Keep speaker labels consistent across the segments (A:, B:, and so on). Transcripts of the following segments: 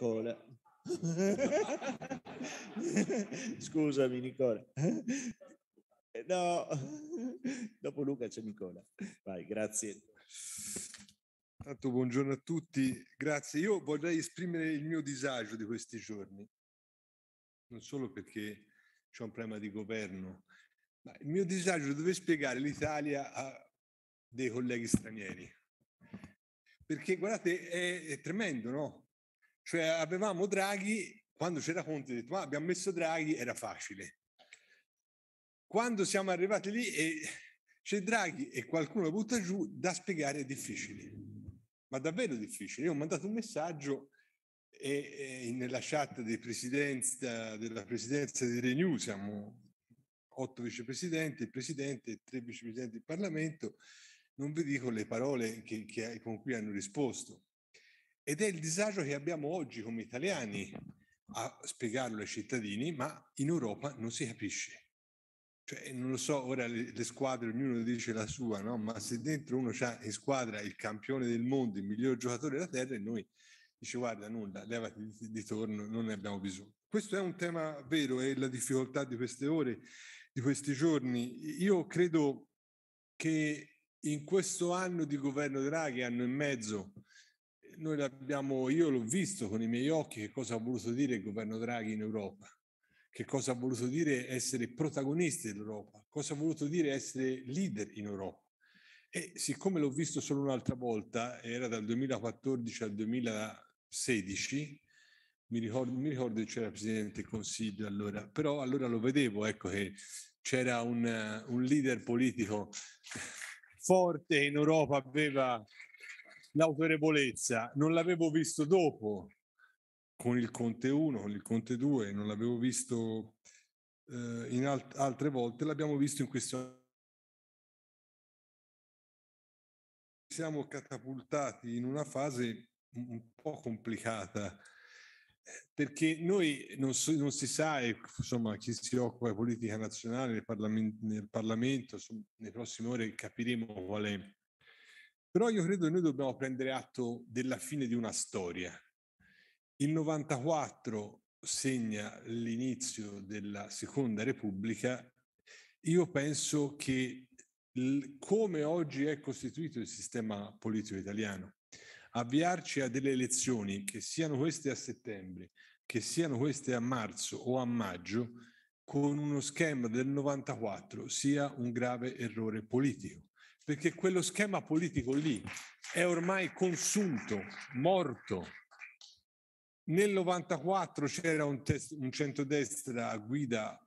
A: Nicola. Scusami Nicola. Eh, no, dopo Luca c'è Nicola. Vai, grazie. Tanto buongiorno a tutti, grazie. Io vorrei esprimere il mio disagio di questi giorni, non solo perché c'è un problema di governo, ma il mio disagio deve spiegare l'Italia a dei colleghi stranieri. Perché guardate, è, è tremendo, no? Cioè avevamo Draghi, quando c'era Conte, detto, ma abbiamo messo Draghi, era facile. Quando siamo arrivati lì e c'è Draghi e qualcuno butta giù, da spiegare è difficile, ma davvero difficile. Io ho mandato un messaggio e, e nella chat presidenza, della presidenza di Renew siamo otto vicepresidenti, il presidente e tre vicepresidenti del Parlamento, non vi dico le parole che, che, con cui hanno risposto. Ed è il disagio che abbiamo oggi come italiani a spiegarlo ai cittadini, ma in Europa non si capisce. Cioè, non lo so, ora le, le squadre, ognuno dice la sua, no? ma se dentro uno ha in squadra il campione del mondo, il miglior giocatore della Terra, e noi dice guarda nulla, levati di, di torno, non ne abbiamo bisogno. Questo è un tema vero e la difficoltà di queste ore, di questi giorni. Io credo che in questo anno di governo Draghi, anno e mezzo, noi l'abbiamo, io l'ho visto con i miei occhi che cosa ha voluto dire il governo Draghi in Europa, che cosa ha voluto dire essere protagonisti dell'Europa, cosa ha voluto dire essere leader in Europa. E siccome l'ho visto solo un'altra volta, era dal 2014 al 2016, mi ricordo, mi ricordo che c'era Presidente del Consiglio allora, però allora lo vedevo, ecco che c'era un, un leader politico forte in Europa, aveva l'autorevolezza non l'avevo visto dopo con il Conte 1, con il Conte 2, non l'avevo visto eh, in alt- altre volte, l'abbiamo visto in questo siamo catapultati in una fase un po' complicata eh, perché noi non, so, non si sa, e insomma, chi si occupa di politica nazionale nel, parlament- nel Parlamento, su, nelle prossime ore capiremo qual è però io credo che noi dobbiamo prendere atto della fine di una storia. Il 94 segna l'inizio della Seconda Repubblica. Io penso che come oggi è costituito il sistema politico italiano, avviarci a delle elezioni, che siano queste a settembre, che siano queste a marzo o a maggio, con uno schema del 94 sia un grave errore politico perché quello schema politico lì è ormai consunto, morto. Nel 94 c'era un, test, un centrodestra a guida,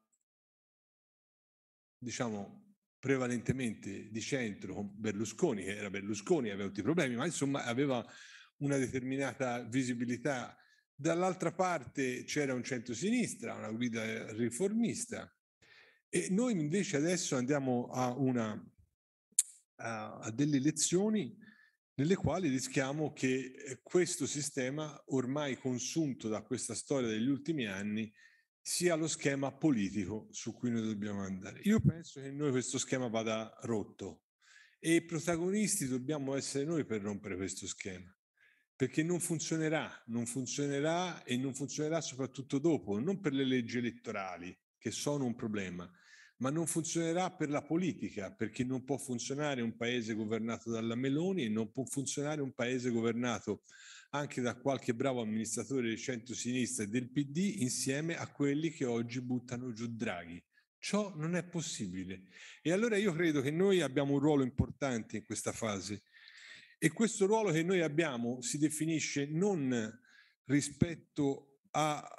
A: diciamo, prevalentemente di centro, con Berlusconi, che era Berlusconi, aveva tutti i problemi, ma insomma aveva una determinata visibilità. Dall'altra parte c'era un centro-sinistra, una guida riformista. E noi invece adesso andiamo a una a, a delle elezioni nelle quali rischiamo che eh, questo sistema, ormai consunto da questa storia degli ultimi anni, sia lo schema politico su cui noi dobbiamo andare. Io penso che noi questo schema vada rotto e i protagonisti dobbiamo essere noi per rompere questo schema, perché non funzionerà, non funzionerà e non funzionerà soprattutto dopo, non per le leggi elettorali che sono un problema, ma non funzionerà per la politica, perché non può funzionare un paese governato dalla Meloni e non può funzionare un paese governato anche da qualche bravo amministratore del centro-sinistra e del PD insieme a quelli che oggi buttano giù Draghi. Ciò non è possibile. E allora io credo che noi abbiamo un ruolo importante in questa fase e questo ruolo che noi abbiamo si definisce non rispetto a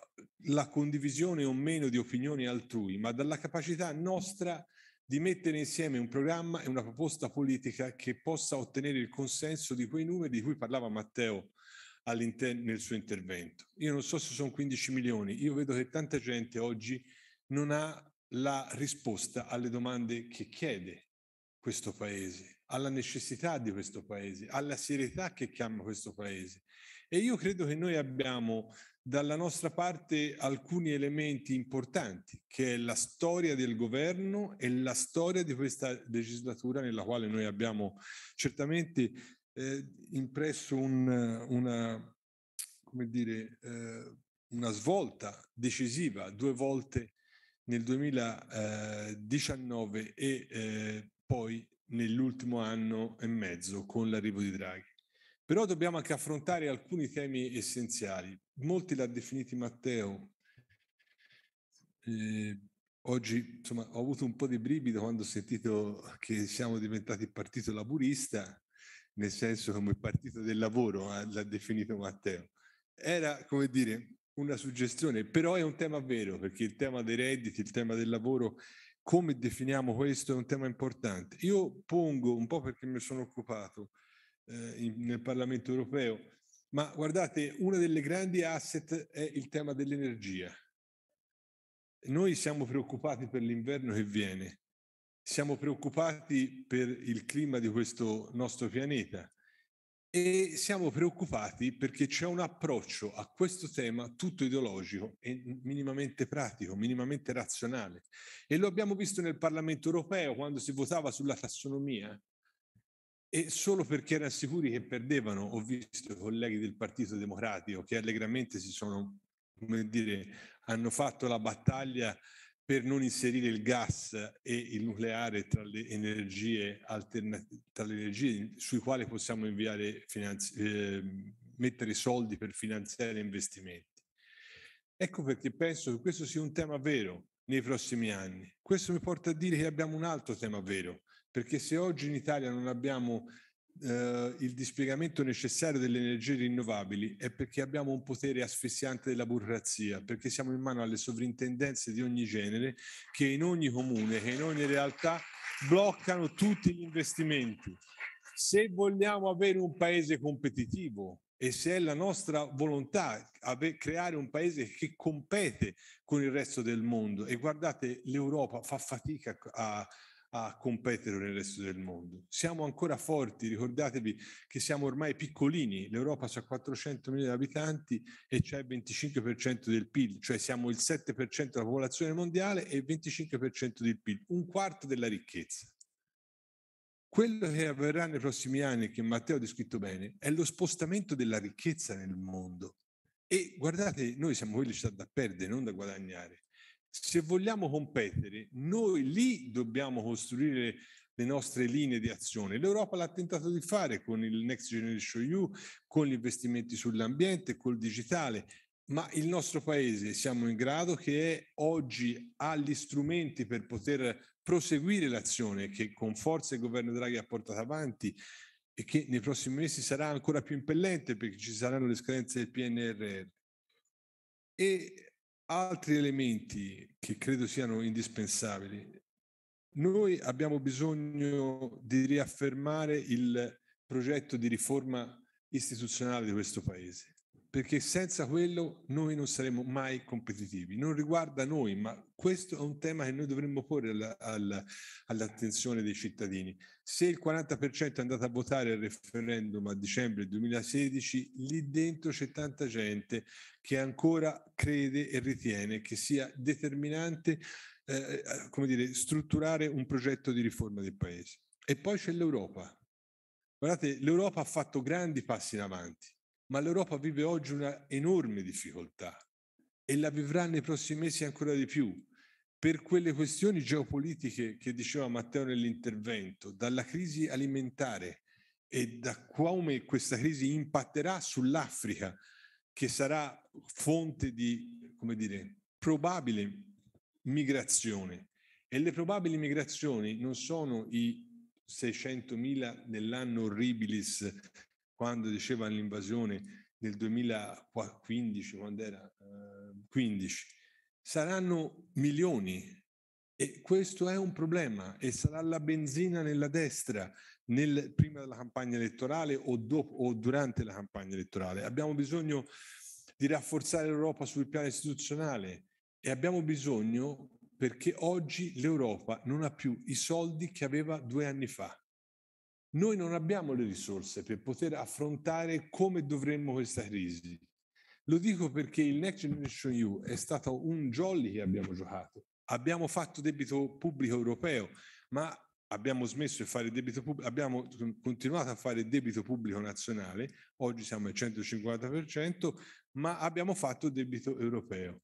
A: la condivisione o meno di opinioni altrui, ma dalla capacità nostra di mettere insieme un programma e una proposta politica che possa ottenere il consenso di quei numeri di cui parlava Matteo nel suo intervento. Io non so se sono 15 milioni, io vedo che tanta gente oggi non ha la risposta alle domande che chiede questo Paese alla necessità di questo paese, alla serietà che chiama questo paese. E io credo che noi abbiamo dalla nostra parte alcuni elementi importanti, che è la storia del governo e la storia di questa legislatura nella quale noi abbiamo certamente eh, impresso un, una, dire, eh, una, svolta decisiva due volte nel 2019 eh, e eh, poi nell'ultimo anno e mezzo con l'arrivo di Draghi. Però dobbiamo anche affrontare alcuni temi essenziali. Molti l'ha definiti Matteo. Eh, oggi insomma, ho avuto un po' di brivido quando ho sentito che siamo diventati partito laburista, nel senso come partito del lavoro, eh, l'ha definito Matteo. Era, come dire, una suggestione, però è un tema vero, perché il tema dei redditi, il tema del lavoro come definiamo questo è un tema importante. Io pongo, un po' perché me ne sono occupato eh, in, nel Parlamento europeo, ma guardate, una delle grandi asset è il tema dell'energia. Noi siamo preoccupati per l'inverno che viene, siamo preoccupati per il clima di questo nostro pianeta. E siamo preoccupati perché c'è un approccio a questo tema tutto ideologico e minimamente pratico, minimamente razionale. E lo abbiamo visto nel Parlamento europeo quando si votava sulla tassonomia. E solo perché erano sicuri che perdevano, ho visto i colleghi del Partito Democratico che allegramente si sono, come dire, hanno fatto la battaglia per non inserire il gas e il nucleare tra le energie, alternat- tra le energie sui quali possiamo finanzi- eh, mettere soldi per finanziare investimenti. Ecco perché penso che questo sia un tema vero nei prossimi anni. Questo mi porta a dire che abbiamo un altro tema vero, perché se oggi in Italia non abbiamo eh, il dispiegamento necessario delle energie rinnovabili è perché abbiamo un potere asfissiante della burocrazia, perché siamo in mano alle sovrintendenze di ogni genere che in ogni comune, che in ogni realtà bloccano tutti gli investimenti. Se vogliamo avere un paese competitivo, e se è la nostra volontà creare un paese che compete con il resto del mondo e guardate l'Europa fa fatica a, a competere nel resto del mondo. Siamo ancora forti, ricordatevi che siamo ormai piccolini, l'Europa ha 400 milioni di abitanti e c'è il 25% del PIL, cioè siamo il 7% della popolazione mondiale e il 25% del PIL, un quarto della ricchezza. Quello che avverrà nei prossimi anni, che Matteo ha descritto bene, è lo spostamento della ricchezza nel mondo. E guardate, noi siamo quelli che c'è da perdere, non da guadagnare se vogliamo competere, noi lì dobbiamo costruire le nostre linee di azione. L'Europa l'ha tentato di fare con il Next Generation EU, con gli investimenti sull'ambiente, col digitale, ma il nostro paese siamo in grado che oggi ha gli strumenti per poter proseguire l'azione che con forza il governo Draghi ha portato avanti e che nei prossimi mesi sarà ancora più impellente perché ci saranno le scadenze del PNRR. E altri elementi che credo siano indispensabili. Noi abbiamo bisogno di riaffermare il progetto di riforma istituzionale di questo Paese perché senza quello noi non saremo mai competitivi. Non riguarda noi, ma questo è un tema che noi dovremmo porre alla, alla, all'attenzione dei cittadini. Se il 40% è andato a votare al referendum a dicembre 2016, lì dentro c'è tanta gente che ancora crede e ritiene che sia determinante, eh, come dire, strutturare un progetto di riforma del Paese. E poi c'è l'Europa. Guardate, l'Europa ha fatto grandi passi in avanti ma l'Europa vive oggi una enorme difficoltà e la vivrà nei prossimi mesi ancora di più per quelle questioni geopolitiche che diceva Matteo nell'intervento, dalla crisi alimentare e da come questa crisi impatterà sull'Africa, che sarà fonte di, come dire, probabile migrazione. E le probabili migrazioni non sono i 600.000 nell'anno orribilis quando diceva l'invasione nel 2015, quando era eh, 15, saranno milioni e questo è un problema e sarà la benzina nella destra nel, prima della campagna elettorale o, dopo, o durante la campagna elettorale. Abbiamo bisogno di rafforzare l'Europa sul piano istituzionale e abbiamo bisogno perché oggi l'Europa non ha più i soldi che aveva due anni fa noi non abbiamo le risorse per poter affrontare come dovremmo questa crisi. Lo dico perché il Next Generation EU è stato un jolly che abbiamo giocato. Abbiamo fatto debito pubblico europeo, ma abbiamo smesso di fare debito pubblico, abbiamo continuato a fare debito pubblico nazionale, oggi siamo al 150%, ma abbiamo fatto debito europeo.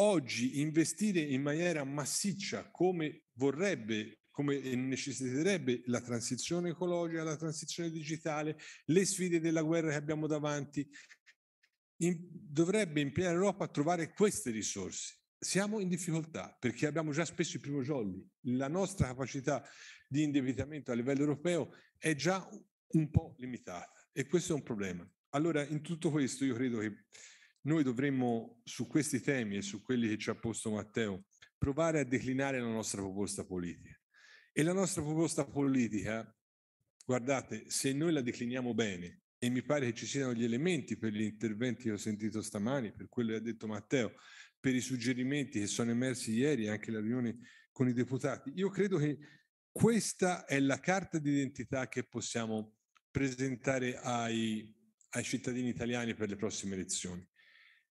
A: Oggi investire in maniera massiccia come vorrebbe come necessiterebbe la transizione ecologica, la transizione digitale, le sfide della guerra che abbiamo davanti. In, dovrebbe impegnare l'Europa a trovare queste risorse. Siamo in difficoltà perché abbiamo già spesso i primo jolly. La nostra capacità di indebitamento a livello europeo è già un po' limitata e questo è un problema. Allora, in tutto questo, io credo che noi dovremmo su questi temi e su quelli che ci ha posto Matteo provare a declinare la nostra proposta politica. E la nostra proposta politica, guardate, se noi la decliniamo bene, e mi pare che ci siano gli elementi per gli interventi che ho sentito stamani, per quello che ha detto Matteo, per i suggerimenti che sono emersi ieri, anche la riunione con i deputati, io credo che questa è la carta d'identità che possiamo presentare ai, ai cittadini italiani per le prossime elezioni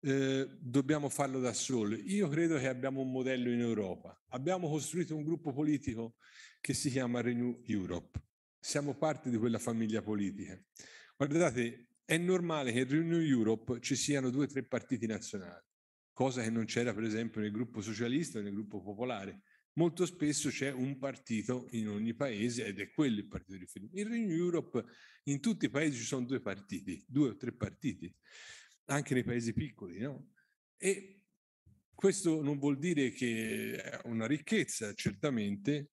A: eh, dobbiamo farlo da soli. Io credo che abbiamo un modello in Europa. Abbiamo costruito un gruppo politico che si chiama Renew Europe. Siamo parte di quella famiglia politica. Guardate, è normale che in Renew Europe ci siano due o tre partiti nazionali, cosa che non c'era per esempio nel gruppo socialista o nel gruppo popolare. Molto spesso c'è un partito in ogni paese ed è quello il partito di riferimento. In Renew Europe in tutti i paesi ci sono due partiti, due o tre partiti anche nei paesi piccoli. No? E questo non vuol dire che è una ricchezza, certamente,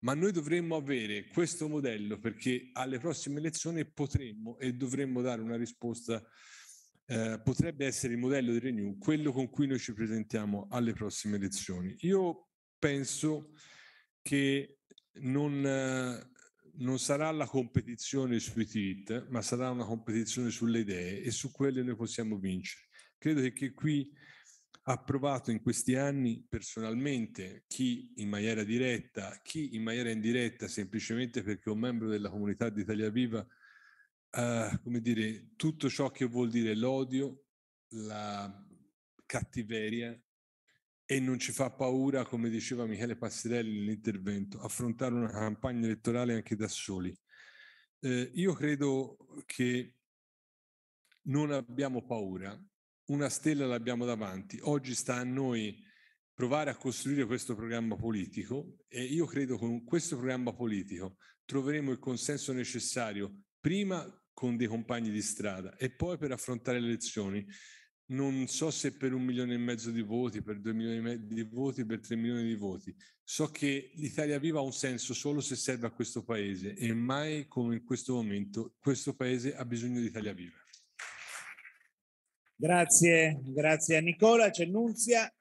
A: ma noi dovremmo avere questo modello perché alle prossime elezioni potremmo e dovremmo dare una risposta. Eh, potrebbe essere il modello di Renew quello con cui noi ci presentiamo alle prossime elezioni. Io penso che non, eh, non sarà la competizione sui tweet, ma sarà una competizione sulle idee e su quelle noi possiamo vincere. Credo che qui ha provato in questi anni personalmente chi in maniera diretta, chi in maniera indiretta, semplicemente perché un membro della comunità di Italia Viva, eh, come dire, tutto ciò che vuol dire l'odio, la cattiveria, e non ci fa paura, come diceva Michele Passerelli nell'intervento, affrontare una campagna elettorale anche da soli. Eh, io credo che non abbiamo paura, una stella l'abbiamo davanti, oggi sta a noi provare a costruire questo programma politico e io credo che con questo programma politico troveremo il consenso necessario prima con dei compagni di strada e poi per affrontare le elezioni non so se per un milione e mezzo di voti, per due milioni di voti, per tre milioni di voti. So che l'Italia Viva ha un senso solo se serve a questo paese e mai come in questo momento questo paese ha bisogno di Italia Viva. Grazie, grazie a Nicola Cennunzia.